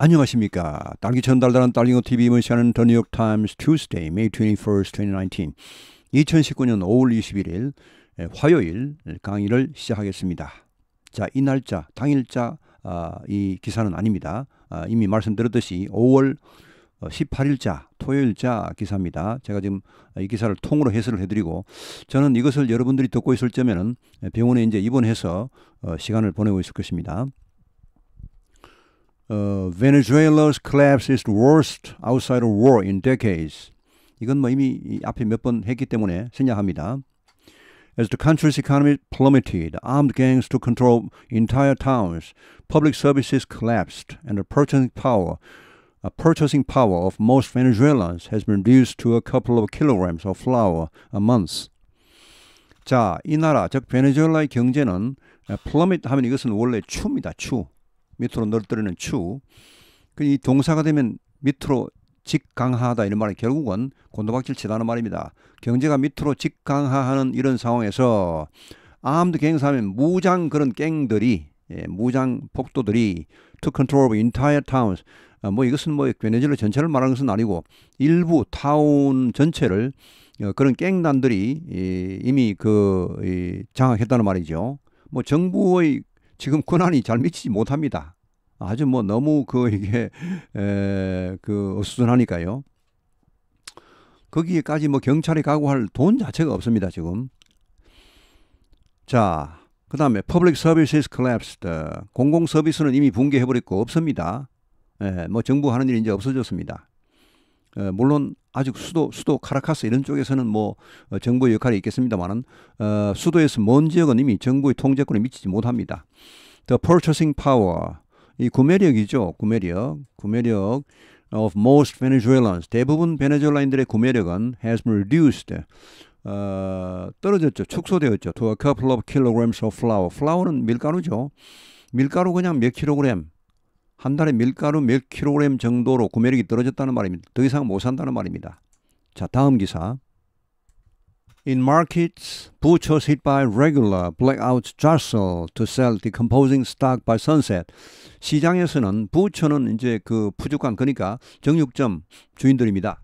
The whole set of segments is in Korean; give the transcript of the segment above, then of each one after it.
안녕하십니까. 딸기 전달달한 딸기노 TV 이 시간은 The New York Times Tuesday, May 21st, 2019. 2019년 5월 21일 화요일 강의를 시작하겠습니다. 자, 이 날짜, 당일자 아, 이 기사는 아닙니다. 아, 이미 말씀드렸듯이 5월 18일자 어, 토요일자 기사입니다. 제가 지금 이 기사를 통으로 해설을 해드리고 저는 이것을 여러분들이 듣고 있을 때면은 예, 병원에 이제 입원해서 어, 시간을 보내고 있을 것입니다. 어, 베네수엘라's collapse is worst outside of war in decades. 이건 뭐 이미 앞에 몇 번 했기 때문에 생략합니다. As the country's economy plummeted, armed gangs took control of entire towns, public services collapsed, and the purchasing power, a purchasing power of most Venezuelans has been reduced to a couple of kilograms of flour a month. 자, 이 나라 즉 베네수엘라의 경제는 plummet 하면 이것은 원래 추입니다. 추. 밑으로 널뜨리는 추. 그 이 동사가 되면 밑으로 직강하다 이런 말은 결국은 곤도박질 치다는 말입니다. 경제가 밑으로 직강하하는 이런 상황에서 암드 갱사하면 무장 그런 갱들이 예, 무장 폭도들이 to control of entire towns 아, 뭐 이것은 뭐베네수엘 전체를 말하는 것은 아니고 일부 타운 전체를 어, 그런 갱단들이 예, 이미 그 예, 장악했다는 말이죠. 뭐 정부의 지금 권한이 잘 미치지 못합니다. 아주 뭐 너무 그 이게 에그 어수선하니까요. 거기에까지 뭐 경찰이 가고 할 돈 자체가 없습니다 지금. 자, 그 다음에 public services collapsed. 공공 서비스는 이미 붕괴해버렸고 없습니다. 예, 뭐 정부 하는 일이 이제 없어졌습니다. 예, 물론 아직 수도 수도 카라카스 이런 쪽에서는 뭐 어, 정부의 역할이 있겠습니다만은 어, 수도에서 먼 지역은 이미 정부의 통제권에 미치지 못합니다. The purchasing power 이 구매력이죠. 구매력 구매력 of most Venezuelans 대부분 베네수엘라인들의 구매력은 has reduced 어, 떨어졌죠. 축소되었죠. To a couple of kilograms of flour. flour는 밀가루죠. 밀가루 그냥 몇 킬로그램 한 달에 밀가루 몇 킬로그램 정도로 구매력이 떨어졌다는 말입니다. 더 이상 못 산다는 말입니다. 자, 다음 기사. In markets, butchers hit by regular blackout jostle to sell decomposing stock by sunset. 시장에서는 부처는 이제 그 푸주간 그러니까 정육점 주인들입니다.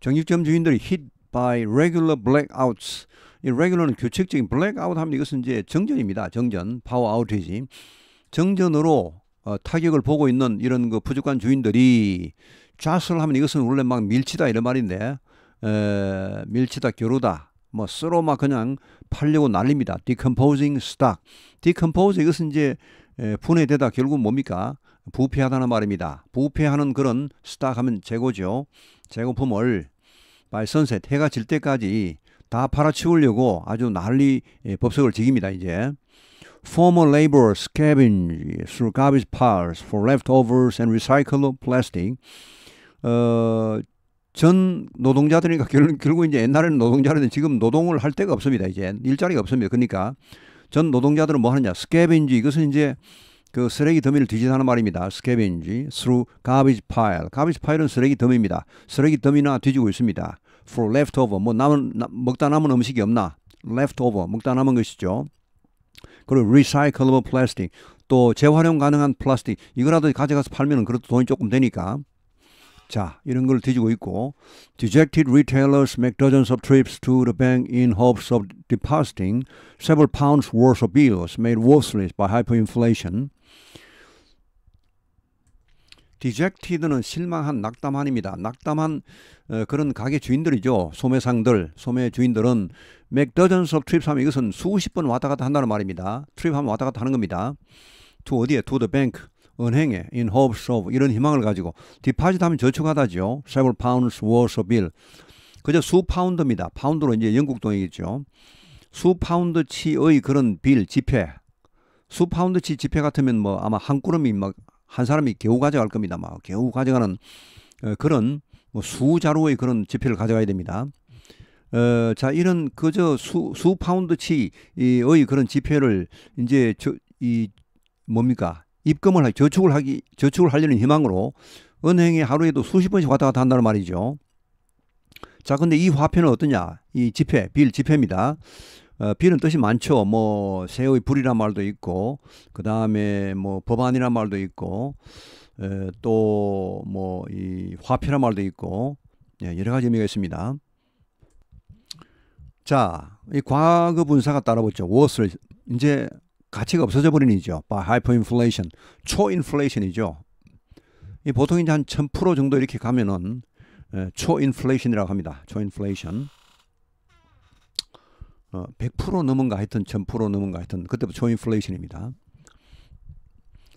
정육점 주인들이 hit by regular blackouts. 이 regular는 규칙적인 blackout 하면 이것은 이제 정전입니다. 정전, 파워 아웃이지. 정전으로 어, 타격을 보고 있는 이런 그 부족한 주인들이 좌수를 하면 이것은 원래 막 밀치다 이런 말인데 에, 밀치다 겨루다 뭐 쓰러 막 그냥 팔려고 난립니다. decomposing stock. decompose 이것은 이제 분해되다 결국 뭡니까? 부패하다는 말입니다. 부패하는 그런 stock 하면 재고죠. 재고품을 말선 s 해가 질 때까지 다 팔아치우려고 아주 난리 예, 법석을 지깁니다. 이제 former labor scavenge through garbage piles for leftovers and recycled plastic. 어, 전 노동자들이니까 결, 결국 이제 옛날에는 노동자인데 지금 노동을 할 데가 없습니다. 이제 일자리가 없습니다. 그러니까 전 노동자들은 뭐 하느냐? 스캐빈지 이것은 이제 그 쓰레기 더미를 뒤진다는 말입니다. 스캐빈지 through garbage pile. garbage pile은 쓰레기 더미입니다. 쓰레기 더미나 뒤지고 있습니다. for leftover 뭐 남은 나, 먹다 남은 음식이 없나 leftover 먹다 남은 것이죠. 그리고 recyclable plastic 또 재활용 가능한 플라스틱 이거라도 가져가서 팔면은 그래도 돈이 조금 되니까 자 이런 걸 뒤지고 있고 dejected retailers make dozens of trips to the bank in hopes of depositing several pounds worth of bills made worthless by hyperinflation 디젝티드는 실망한 낙담한입니다. 낙담한 어, 그런 가게 주인들이죠. 소매상들, 소매 주인들은 맥 더전스 트립 하면 이것은 수십 번 왔다 갔다 한다는 말입니다. 트립 하면 왔다 갔다 하는 겁니다. 투 어디에? 투더 뱅크. 은행에 in hopes of 이런 희망을 가지고 디파짓 하면 저축하다죠. several pounds worth of bill. 그저 수 파운드입니다. 파운드로 이제 영국 돈이겠죠. 수 파운드치의 그런 빌 지폐. 수 파운드치 지폐 같으면 뭐 아마 한 꾸름이 막한 사람이 겨우 가져갈 겁니다. 막 겨우 가져가는 어, 그런 뭐 수자루의 그런 지폐를 가져가야 됩니다. 어, 자, 이런 그저 수, 수 파운드치의 그런 지폐를 이제 저, 이 뭡니까? 입금을 하 저축을 하기, 저축을 하려는 희망으로 은행에 하루에도 수십 번씩 왔다 갔다 한다는 말이죠. 자, 근데 이 화폐는 어떠냐? 이 지폐, 빌 지폐입니다. 어, 비는 뜻이 많죠. 뭐 새의 불이란 말도 있고 그 다음에 뭐 법안이란 말도 있고 또 뭐 이 화폐란 말도 있고 예, 여러 가지 의미가 있습니다. 자, 이 과거 분사가 따라붙죠. was를 이제 가치가 없어져 버린 이죠. by hyperinflation, 초인플레이션이죠. 보통 이제 한 1000% 정도 이렇게 가면은 초인플레이션이라고 합니다. 초인플레이션. 어, 100% 넘은가 하여튼 1000% 넘은가 하여튼 그때부터 초인플레이션입니다.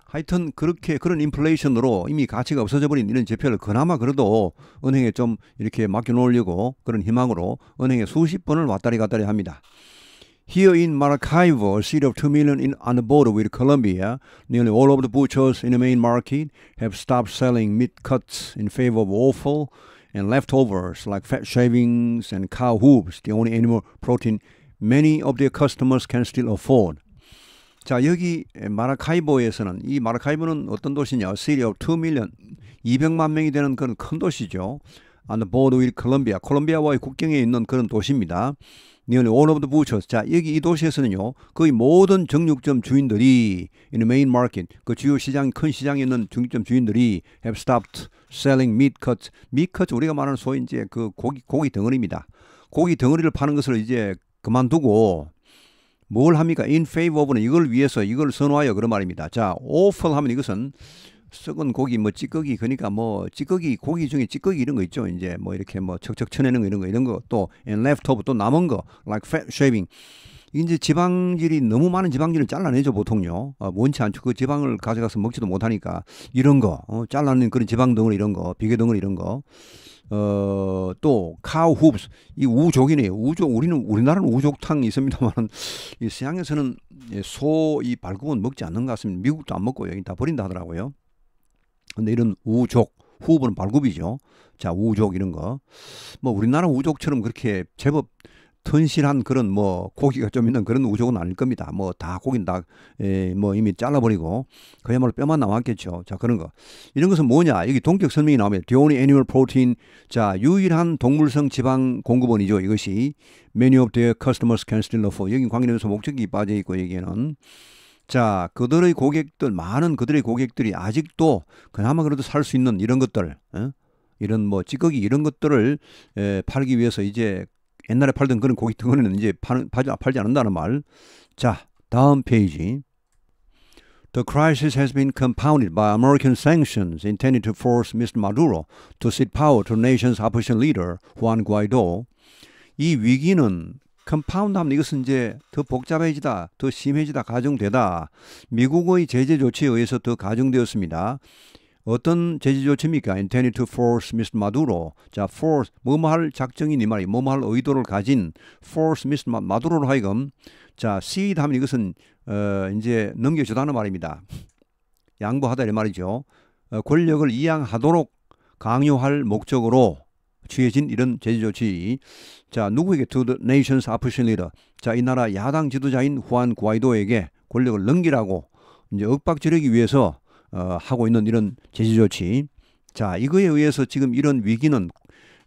하여튼 그렇게 그런 인플레이션으로 이미 가치가 없어져 버린 이런 지표를 그나마 그래도 은행에 좀 이렇게 맡겨 놓으려고 그런 희망으로 은행에 수십 번을 왔다리 갔다리 합니다. Here in Maracaibo, a city of 2 million in, on the border with Colombia, nearly all of the butchers in the main market have stopped selling meat cuts in favor of offal and leftovers like fat shavings and cow hooves, the only animal protein many of their customers can still afford. 자 여기 마라카이보에서는 이 마라카이보는 어떤 도시냐? City of 2 million 200만 명이 되는 그런 큰 도시죠. On the border with Colombia, 콜롬비아와의 국경에 있는 그런 도시입니다. Nearly all of the butchers. 자 여기 이 도시에서는요 거의 모든 정육점 주인들이 in the main market 그 주요 시장 큰 시장에 있는 정육점 주인들이 have stopped selling meat cuts. meat cuts 우리가 말하는 소위 이제 그 고기 고기 덩어리입니다. 고기 덩어리를 파는 것을 이제 그만두고 뭘 합니까? in favor of는 이걸 위해서 이걸 선호하여 그런 말입니다. 자, offer 하면 이것은 썩은 고기 뭐 찌꺼기 그러니까 뭐 찌꺼기 고기 중에 찌꺼기 이런 거 있죠. 이제 뭐 이렇게 뭐 척척 쳐내는 거 이런 거 이런 거또 and left over 또 남은 거 like fat shaving 이제 지방질이 너무 많은 지방질을 잘라내죠 보통요. 어, 원치 않죠. 그 지방을 가져가서 먹지도 못하니까 이런 거 어, 잘라낸 그런 지방 덩어리 이런 거 비계 덩어리 이런 거 어, 또카우 w h o 이 우족이네요. 우족 우리는 우리나라는 우족탕이 있습니다만은 이 서양에서는 예, 소이 발굽은 먹지 않는 것 같습니다. 미국도 안 먹고 여기 다 버린다 하더라고요. 근데 이런 우족 후보는 발굽이죠. 자 우족 이런 거뭐 우리나라 우족처럼 그렇게 제법 튼실한 그런 뭐 고기가 좀 있는 그런 우족은 아닐 겁니다. 뭐 다 고긴 다뭐 예, 이미 잘라버리고 그야말로 뼈만 남았겠죠. 자 그런 거 이런 것은 뭐냐 여기 동격 설명이 나오면 디오니 애니멀 프로틴 자 유일한 동물성 지방 공급원이죠. 이것이 many of their customers can still offer 여기 광인에서 목적이 빠져 있고 여기에는 자, 그들의 고객들, 많은 그들의 고객들이 아직도 그나마 그래도 살 수 있는 이런 것들, 에? 어? 이런 뭐 찌꺼기 이런 것들을 에, 팔기 위해서 이제 옛날에 팔던 그런 고기 등어는 이제 파는, 팔지, 팔지 않는다는 말. 자, 다음 페이지. The crisis has been compounded by American sanctions intended to force Mr. Maduro to cede power to the nation's opposition leader Juan Guaido. 이 위기는 컴파운드 하면 이것은 이제 더 복잡해지다, 더 심해지다, 가중되다. 미국의 제재 조치에 의해서 더 가중되었습니다. 어떤 제재 조치입니까? Intended to force Mr. Maduro. 자, force 뭐뭐 할 작정이니 네 말이 뭐뭐 할 의도를 가진 force Mr. Maduro로 하여금 자, cede 하면 이것은 어, 이제 넘겨주다는 말입니다. 양보하다 이 말이죠. 어, 권력을 이양하도록 강요할 목적으로 취해진 이런 제재 조치. 자, 누구에게 to the nation's opposition leader. 자, 이 나라 야당 지도자인 후안 구아이도에게 권력을 넘기라고 이제 억박 지르기 위해서 어, 하고 있는 이런 제재 조치. 자, 이거에 의해서 지금 이런 위기는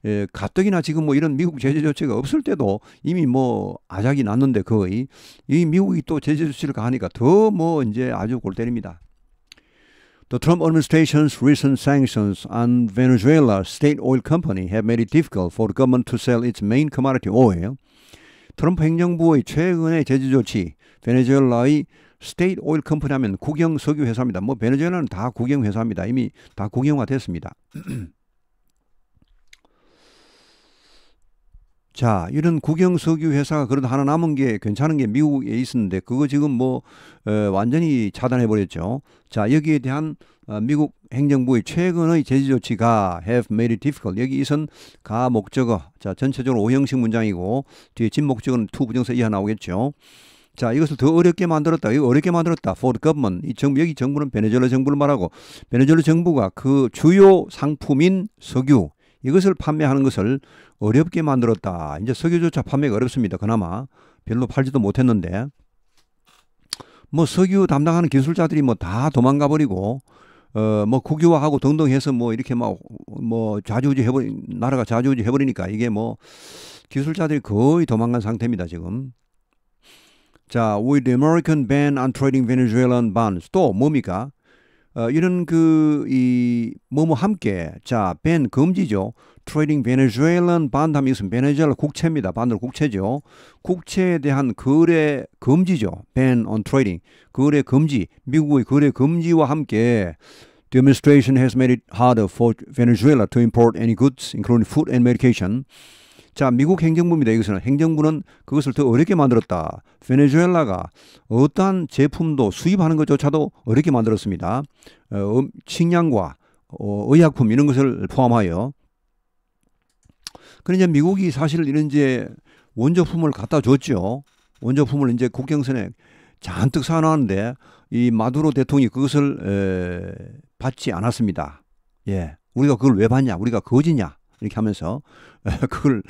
예, 가뜩이나 지금 뭐 이런 미국 제재 조치가 없을 때도 이미 뭐 아작이 났는데 거의 이 미국이 또 제재 조치를 가하니까 더 뭐 이제 아주 골 때립니다. The Trump administration's recent sanctions on Venezuela's state oil company have made it difficult for the government to sell its main commodity oil. 트럼프 행정부의 최근의 제재 조치, 베네수엘라의 스테이트 오일 컴퍼니 하면 국영 석유 회사입니다. 뭐 베네수엘라는 다 국영 회사입니다. 이미 다 국영화 됐습니다. 자, 이런 국영 석유 회사가 그래도 하나 남은 게 괜찮은 게 미국에 있었는데 그거 지금 뭐 에, 어, 완전히 차단해 버렸죠. 자, 여기에 대한 어, 미국 행정부의 최근의 제재 조치가 have made it difficult. 여기 이선 가 목적어. 자, 전체적으로 오형식 문장이고 뒤에 진 목적어는 부정사 이하 나오겠죠. 자, 이것을 더 어렵게 만들었다. 이거 어렵게 만들었다. 포드 government. 이 정부, 여기 정부는 베네수엘라 정부를 말하고 베네수엘라 정부가 그 주요 상품인 석유 이것을 판매하는 것을 어렵게 만들었다. 이제 석유조차 판매가 어렵습니다. 그나마 별로 팔지도 못했는데 뭐 석유 담당하는 기술자들이 뭐 다 도망가 버리고 어 뭐 국유화하고 등등해서 뭐 이렇게 막 뭐 좌지우지 해버린 나라가 좌지우지 해버리니까 이게 뭐 기술자들이 거의 도망간 상태입니다 지금 자, with the American ban on trading Venezuelan bonds 또 뭡니까? 어, 이런 그 이 뭐뭐 함께 자, ban 금지죠. trading Venezuelan bond 하면 이것은 베네수엘라 국채입니다. 반드로 국채죠. 국채에 대한 거래 금지죠. ban on trading 거래 금지. 미국의 거래 금지와 함께 demonstration has made it harder for Venezuela to import any goods including food and medication. 자, 미국 행정부입니다. 여기서는 행정부는 그것을 더 어렵게 만들었다. 베네수엘라가 어떠한 제품도 수입하는 것조차도 어렵게 만들었습니다. 어, 음, 식량과 어, 의약품 이런 것을 포함하여. 그러니까 미국이 사실 이런 이제 원조품을 갖다 줬죠. 원조품을 이제 국경선에 잔뜩 사놨는데 이 마두로 대통령이 그것을 에, 받지 않았습니다. 예. 우리가 그걸 왜 받냐? 우리가 거지냐? 이렇게 하면서 그걸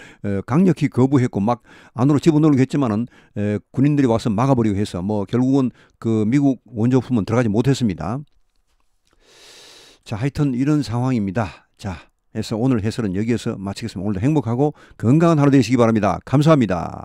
강력히 거부했고 막 안으로 집어넣으려고 했지만은 군인들이 와서 막아버리고 해서 뭐 결국은 그 미국 원조품은 들어가지 못했습니다. 자, 하여튼 이런 상황입니다. 자, 해서 오늘 해설은 여기에서 마치겠습니다. 오늘도 행복하고 건강한 하루 되시기 바랍니다. 감사합니다.